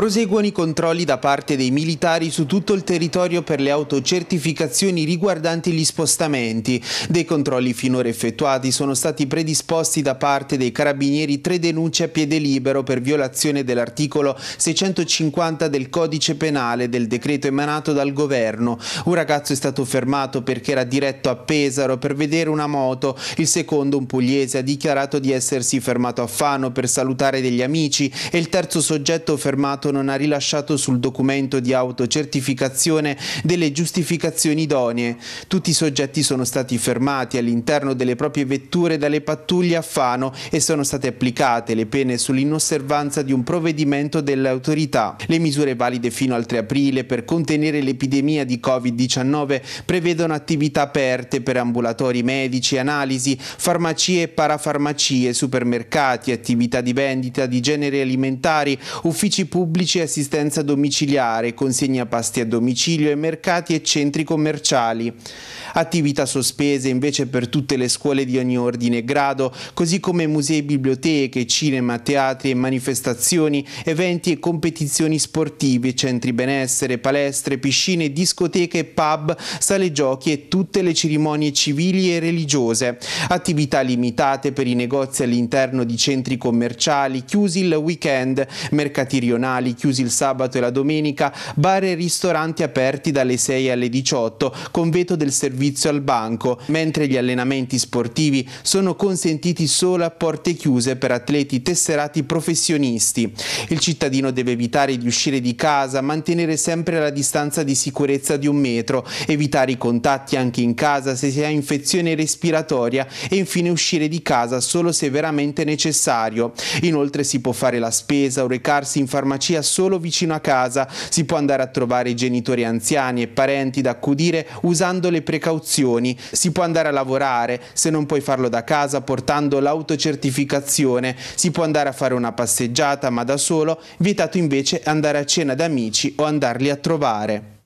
Proseguono i controlli da parte dei militari su tutto il territorio per le autocertificazioni riguardanti gli spostamenti. Dei controlli finora effettuati sono stati predisposti da parte dei carabinieri tre denunce a piede libero per violazione dell'articolo 650 del codice penale del decreto emanato dal governo. Un ragazzo è stato fermato perché era diretto a Pesaro per vedere una moto. Il secondo, un pugliese, ha dichiarato di essersi fermato a Fano per salutare degli amici e il terzo soggetto fermato non ha rilasciato sul documento di autocertificazione delle giustificazioni idonee. Tutti i soggetti sono stati fermati all'interno delle proprie vetture dalle pattuglie a Fano e sono state applicate le pene sull'inosservanza di un provvedimento delle autorità. Le misure valide fino al 3 aprile per contenere l'epidemia di Covid-19 prevedono attività aperte per ambulatori medici, analisi, farmacie e parafarmacie, supermercati, attività di vendita di generi alimentari, uffici pubblici pubblici e assistenza domiciliare, consegna pasti a domicilio e mercati e centri commerciali. Attività sospese invece per tutte le scuole di ogni ordine e grado, così come musei, biblioteche, cinema, teatri e manifestazioni, eventi e competizioni sportive, centri benessere, palestre, piscine, discoteche, pub, sale giochi e tutte le cerimonie civili e religiose. Attività limitate per i negozi all'interno di centri commerciali, chiusi il weekend, mercati rionali, giornali chiusi il sabato e la domenica, bar e ristoranti aperti dalle 6 alle 18 con veto del servizio al banco, mentre gli allenamenti sportivi sono consentiti solo a porte chiuse per atleti tesserati professionisti. Il cittadino deve evitare di uscire di casa, mantenere sempre la distanza di sicurezza di un metro, evitare i contatti anche in casa se si ha infezione respiratoria e infine uscire di casa solo se veramente necessario. Inoltre si può fare la spesa o recarsi in farmacia farmacia solo vicino a casa, si può andare a trovare i genitori anziani e parenti da accudire usando le precauzioni, si può andare a lavorare, se non puoi farlo da casa portando l'autocertificazione, si può andare a fare una passeggiata ma da solo, vietato invece andare a cena da amici o andarli a trovare.